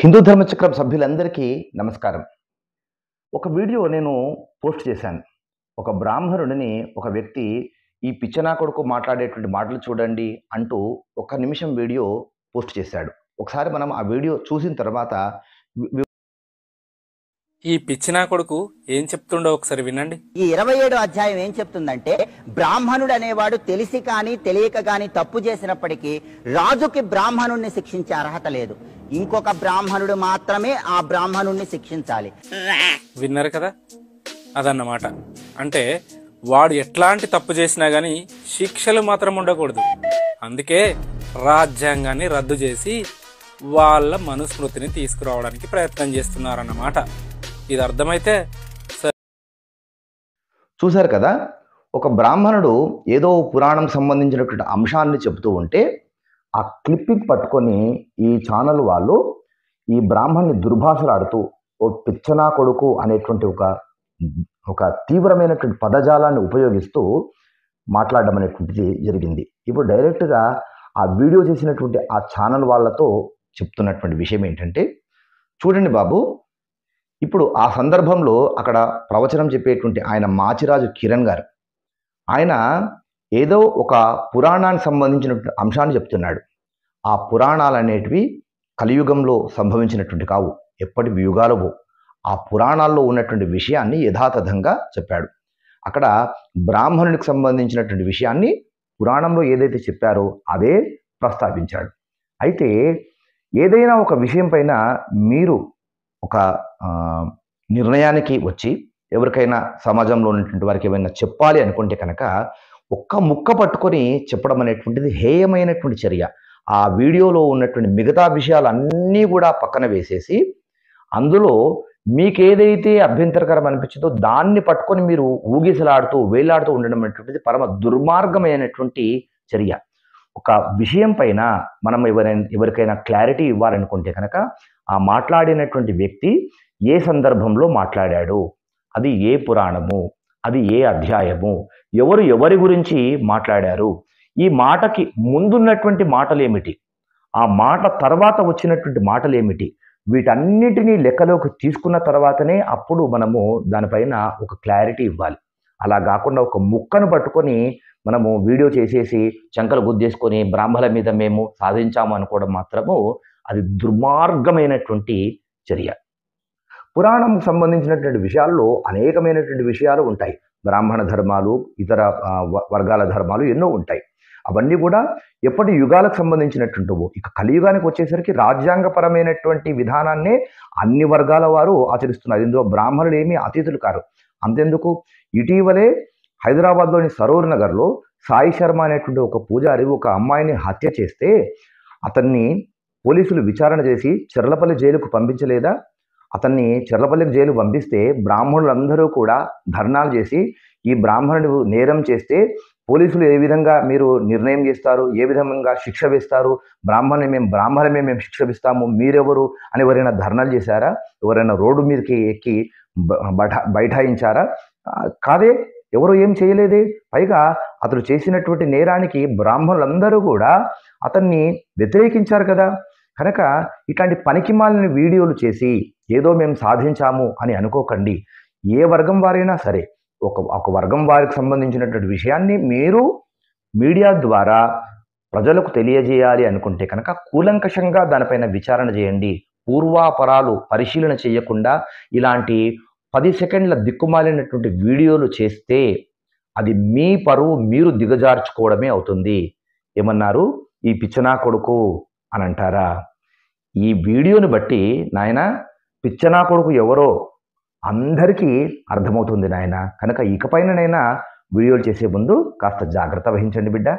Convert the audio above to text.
హిందూ ధర్మచక్రం సభ్యులందరికీ నమస్కారం ఒక వీడియో నేను పోస్ట్ చేశాను ఒక బ్రాహ్మణుడిని ఒక వ్యక్తి ఈ పిచ్చనా కొడుకు మాట్లాడేటువంటి మాటలు చూడండి అంటూ ఒక నిమిషం వీడియో పోస్ట్ చేశాడు ఒకసారి మనం ఆ వీడియో చూసిన తర్వాత ఈ పిచ్చినా కొడుకు ఏం చెప్తుండో ఒకసారి వినండి ఈ ఇరవై ఏడు అధ్యాయం ఏం చెప్తుందంటే బ్రాహ్మణుడు అనేవాడు తెలిసి కానీ తెలియక కానీ తప్పు చేసినప్పటికీ రాజుకి బ్రాహ్మణుడిని శిక్షించే అర్హత లేదు ఇంకొక బ్రాహ్మణుడు మాత్రమే ఆ బ్రాహ్మణుడిని శిక్షించాలి విన్నారు కదా అదన్నమాట అంటే వాడు ఎట్లాంటి తప్పు చేసినా గాని శిక్షలు మాత్రం ఉండకూడదు అందుకే రాజ్యాంగాన్ని రద్దు చేసి వాళ్ళ మనుస్మృతిని తీసుకురావడానికి ప్రయత్నం చేస్తున్నారన్నమాట ఇది అర్థమైతే చూశారు కదా ఒక బ్రాహ్మణుడు ఏదో పురాణం సంబంధించినటువంటి అంశాన్ని చెబుతూ ఉంటే ఆ క్లిప్పింగ్ పట్టుకొని ఈ ఛానల్ వాళ్ళు ఈ బ్రాహ్మణ్ణి దుర్భాషలాడుతూ ఓ పిచ్చనా కొడుకు అనేటువంటి ఒక ఒక తీవ్రమైనటువంటి పదజాలాన్ని ఉపయోగిస్తూ మాట్లాడడం అనేటువంటిది జరిగింది ఇప్పుడు డైరెక్ట్గా ఆ వీడియో చేసినటువంటి ఆ ఛానల్ వాళ్ళతో చెప్తున్నటువంటి విషయం ఏంటంటే చూడండి బాబు ఇప్పుడు ఆ సందర్భంలో అక్కడ ప్రవచనం చెప్పేటువంటి ఆయన మాచిరాజు కిరణ్ గారు ఆయన ఏదో ఒక పురాణానికి సంబంధించిన అంశాన్ని చెప్తున్నాడు ఆ పురాణాలు అనేటివి కలియుగంలో సంభవించినటువంటి కావు ఎప్పటి వ్యూగాలవో ఆ పురాణాల్లో ఉన్నటువంటి విషయాన్ని యథాతథంగా చెప్పాడు అక్కడ బ్రాహ్మణునికి సంబంధించినటువంటి విషయాన్ని పురాణంలో ఏదైతే చెప్పారో అదే ప్రస్తావించాడు అయితే ఏదైనా ఒక విషయం పైన మీరు ఒక నిర్ణయానికి వచ్చి ఎవరికైనా సమాజంలో ఉన్నటువంటి వారికి ఏమైనా చెప్పాలి అనుకుంటే కనుక ఒక్క ముక్క పట్టుకొని చెప్పడం అనేటువంటిది హేయమైనటువంటి చర్య ఆ వీడియోలో ఉన్నటువంటి మిగతా విషయాలన్నీ కూడా పక్కన వేసేసి అందులో మీకేదైతే అభ్యంతరకరం అనిపించిందో దాన్ని పట్టుకొని మీరు ఊగిసలాడుతూ వేలాడుతూ ఉండడం అనేటువంటిది పరమ దుర్మార్గమైనటువంటి చర్య ఒక విషయం పైన మనం ఎవరైనా ఎవరికైనా క్లారిటీ ఇవ్వాలనుకుంటే కనుక ఆ మాట్లాడినటువంటి వ్యక్తి ఏ సందర్భంలో మాట్లాడాడు అది ఏ పురాణము అది ఏ అధ్యాయము ఎవరు ఎవరి గురించి మాట్లాడారు ఈ మాటకి ముందున్నటువంటి మాటలేమిటి ఆ మాట తర్వాత వచ్చినటువంటి మాటలేమిటి వీటన్నిటినీ లెక్కలోకి తీసుకున్న తర్వాతనే అప్పుడు మనము దానిపైన ఒక క్లారిటీ ఇవ్వాలి అలా కాకుండా ఒక ముక్కను పట్టుకొని మనము వీడియో చేసేసి చంకలు గుద్దేసుకొని బ్రాహ్మల మీద మేము సాధించాము అనుకోవడం మాత్రము అది దుర్మార్గమైనటువంటి చర్య పురాణం సంబంధించినటువంటి విషయాల్లో అనేకమైనటువంటి విషయాలు ఉంటాయి బ్రాహ్మణ ధర్మాలు ఇతర వర్గాల ధర్మాలు ఎన్నో ఉంటాయి అవన్నీ కూడా ఎప్పటి యుగాలకు సంబంధించినటువంటివో ఇక కలియుగానికి వచ్చేసరికి రాజ్యాంగపరమైనటువంటి విధానాన్నే అన్ని వర్గాల వారు ఆచరిస్తున్నారు ఇందులో బ్రాహ్మణులు ఏమీ అతిథులు కారు అంతెందుకు ఇటీవలే హైదరాబాద్లోని సరోవర్ నగర్లో సాయి శర్మ అనేటువంటి ఒక పూజారి ఒక అమ్మాయిని హత్య చేస్తే అతన్ని పోలీసులు విచారణ చేసి చెర్లపల్లి జైలుకు పంపించలేదా అతన్ని చెర్లపల్లికి జైలు పంపిస్తే బ్రాహ్మణులందరూ కూడా ధర్నాలు చేసి ఈ బ్రాహ్మణుడు నేరం చేస్తే పోలీసులు ఏ విధంగా మీరు నిర్ణయం చేస్తారు ఏ విధంగా శిక్ష వేస్తారు బ్రాహ్మణి మేము బ్రాహ్మణమే మేము శిక్ష ఇస్తాము మీరెవరు అని ఎవరైనా ధర్నాలు చేశారా ఎవరైనా రోడ్డు మీదకి ఎక్కి బైఠాయించారా కాదే ఎవరు ఏం చేయలేదే పైగా అతడు చేసినటువంటి నేరానికి బ్రాహ్మణులందరూ కూడా అతన్ని వ్యతిరేకించారు కదా కనుక ఇట్లాంటి పనికిమాలిన వీడియోలు చేసి ఏదో మేము సాధించాము అని అనుకోకండి ఏ వర్గం వారైనా సరే ఒక ఒక వర్గం వారికి సంబంధించినటువంటి విషయాన్ని మీరు మీడియా ద్వారా ప్రజలకు తెలియజేయాలి అనుకుంటే కనుక కూలంకషంగా దానిపైన విచారణ చేయండి పూర్వాపరాలు పరిశీలన చేయకుండా ఇలాంటి పది సెకండ్ల దిక్కుమాలినటువంటి వీడియోలు చేస్తే అది మీ పరువు మీరు దిగజార్చుకోవడమే అవుతుంది ఏమన్నారు ఈ పిచ్చనా కొడుకు అని అంటారా ఈ వీడియోని బట్టి నాయన పిచ్చనా కొడుకు ఎవరో అందరికీ అర్థమవుతుంది నాయన కనుక నైనా వీడియోలు చేసే ముందు కాస్త జాగ్రత్త వహించండి బిడ్డ